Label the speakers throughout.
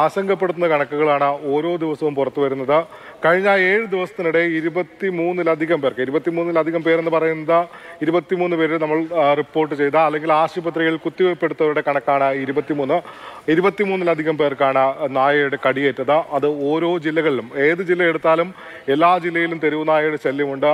Speaker 1: ആശങ്കപ്പെടുത്തുന്ന കണക്കുകളാണ് ഓരോ ദിവസവും പുറത്തു വരുന്നത് കഴിഞ്ഞ ഏഴ് ദിവസത്തിനിടെ ഇരുപത്തി മൂന്നിലധികം പേർക്ക് മൂന്നിലധികം പേരെന്ന് പറയുന്ന മൂന്ന് പേര് നമ്മൾ റിപ്പോർട്ട് ചെയ്ത അല്ലെങ്കിൽ ആശുപത്രിയിൽ കുത്തിവയ്പ്പെടുത്തവരുടെ കണക്കാണ് ഇരുപത്തി മൂന്നിലധികം പേർക്കാണ് നായയുടെ കടിയേറ്റത് അത് ഓരോ ജില്ലകളിലും ഏത് ജില്ല എടുത്താലും എല്ലാ ജില്ലയിലും തെരുവു നായയുടെ ശല്യമുണ്ട്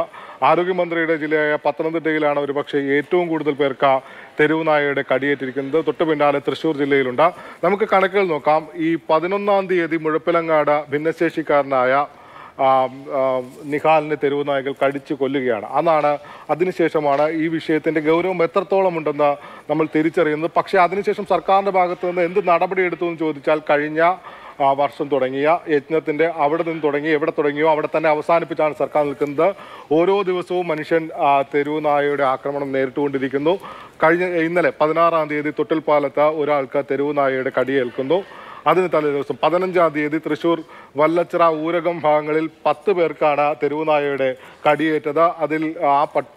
Speaker 1: ആരോഗ്യമന്ത്രിയുടെ ജില്ലയായ പത്തനംതിട്ടയിലാണ് ഒരുപക്ഷെ ഏറ്റവും കൂടുതൽ പേർക്ക് തെരുവു നായയുടെ കടിയേറ്റിരിക്കുന്നത് തൊട്ടു പിന്നാലെ തൃശ്ശൂർ ജില്ലയിലുണ്ട് നമുക്ക് കണക്കുകൾ നോക്കാം ഈ പതിനൊന്നാം തീയതി മുഴപ്പിലങ്ങാട് ഭിന്നശേഷിക്കാരനായ നിഹാലിനെ തെരുവ് നായകൾ കടിച്ചു കൊല്ലുകയാണ് അതാണ് അതിനുശേഷമാണ് ഈ വിഷയത്തിൻ്റെ ഗൗരവം എത്രത്തോളം ഉണ്ടെന്ന് നമ്മൾ തിരിച്ചറിയുന്നത് പക്ഷേ അതിനുശേഷം സർക്കാരിൻ്റെ ഭാഗത്തു നിന്ന് എന്ത് നടപടിയെടുത്തു എന്ന് ചോദിച്ചാൽ കഴിഞ്ഞ ആ വർഷം തുടങ്ങിയ യജ്ഞത്തിൻ്റെ അവിടെ നിന്ന് തുടങ്ങി എവിടെ തുടങ്ങിയോ അവിടെ തന്നെ അവസാനിപ്പിച്ചാണ് സർക്കാർ നിൽക്കുന്നത് ഓരോ ദിവസവും മനുഷ്യൻ തെരുവു നായയുടെ ആക്രമണം നേരിട്ടുകൊണ്ടിരിക്കുന്നു കഴിഞ്ഞ ഇന്നലെ പതിനാറാം തീയതി തൊട്ടിൽപ്പാലത്ത് ഒരാൾക്ക് തെരുവു നായയുടെ കടിയേൽക്കുന്നു അതിന് തലേ ദിവസം പതിനഞ്ചാം തീയതി തൃശൂർ വല്ലച്ചിറ ഊരകം ഭാഗങ്ങളിൽ പത്ത് പേർക്കാണ് തെരുവുനായയുടെ കടിയേറ്റത് അതിൽ ആ പട്ട്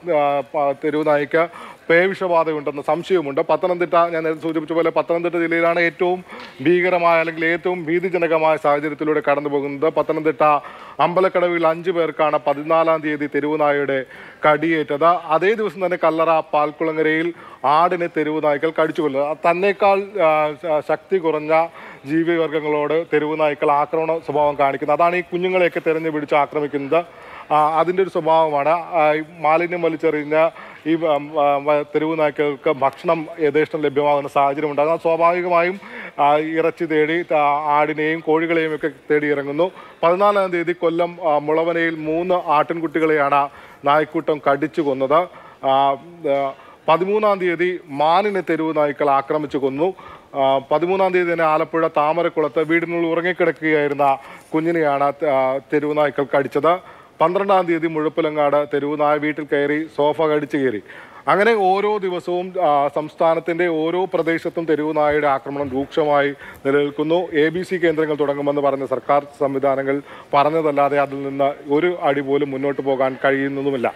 Speaker 1: തെരുവുനായയ്ക്ക് പേവിഷബാധയുണ്ടെന്ന സംശയമുണ്ട് പത്തനംതിട്ട ഞാൻ നേരത്തെ സൂചിപ്പിച്ച പോലെ പത്തനംതിട്ട ജില്ലയിലാണ് ഏറ്റവും ഭീകരമായ അല്ലെങ്കിൽ ഏറ്റവും ഭീതിജനകമായ സാഹചര്യത്തിലൂടെ കടന്നു പോകുന്നത് പത്തനംതിട്ട അമ്പലക്കടവിൽ അഞ്ച് പേർക്കാണ് പതിനാലാം തീയതി തെരുവുനായയുടെ കടിയേറ്റത് അതേ ദിവസം തന്നെ കല്ലറ പാൽക്കുളങ്ങരയിൽ ആടിനെ തെരുവുനായ്ക്കൾ കടിച്ചു കൊല്ലുന്നത് തന്നേക്കാൾ ശക്തി കുറഞ്ഞ ജീവിവർഗങ്ങളോട് തെരുവ് നായ്ക്കൾ ആക്രമണ സ്വഭാവം കാണിക്കുന്നത് അതാണ് ഈ കുഞ്ഞുങ്ങളെയൊക്കെ തിരഞ്ഞു പിടിച്ച് ആക്രമിക്കുന്നത് അതിൻ്റെ ഒരു സ്വഭാവമാണ് മാലിന്യം വലിച്ചെറിഞ്ഞ ഈ തെരുവ് നായ്ക്കൾക്ക് ഭക്ഷണം യഥേഷ്ടം ലഭ്യമാകുന്ന സാഹചര്യം ഉണ്ടാകും സ്വാഭാവികമായും ഇറച്ചി തേടി ആടിനെയും കോഴികളെയും ഒക്കെ തേടി ഇറങ്ങുന്നു പതിനാലാം തീയതി കൊല്ലം മുളവനയിൽ മൂന്ന് ആട്ടിൻകുട്ടികളെയാണ് നായ്ക്കൂട്ടം കടിച്ചു കൊന്നത് പതിമൂന്നാം തീയതി മാനിനെ തെരുവ് നായ്ക്കൾ ആക്രമിച്ചു കൊന്നു പതിമൂന്നാം തീയതി തന്നെ ആലപ്പുഴ താമരക്കുളത്ത് വീടിനുള്ളിൽ ഉറങ്ങിക്കിടക്കുകയായിരുന്ന കുഞ്ഞിനെയാണ് തെരുവ് നായ്ക്കൾ കടിച്ചത് പന്ത്രണ്ടാം തീയതി മുഴപ്പിലങ്ങാട് തെരുവ് നായ വീട്ടിൽ കയറി സോഫ കടിച്ചു കയറി അങ്ങനെ ഓരോ ദിവസവും സംസ്ഥാനത്തിൻ്റെ ഓരോ പ്രദേശത്തും തെരുവ് നായയുടെ ആക്രമണം രൂക്ഷമായി നിലനിൽക്കുന്നു എ ബി സി കേന്ദ്രങ്ങൾ തുടങ്ങുമെന്ന് പറഞ്ഞ സർക്കാർ സംവിധാനങ്ങൾ പറഞ്ഞതല്ലാതെ അതിൽ നിന്ന് ഒരു അടി പോലും മുന്നോട്ട് പോകാൻ കഴിയുന്നതുമില്ല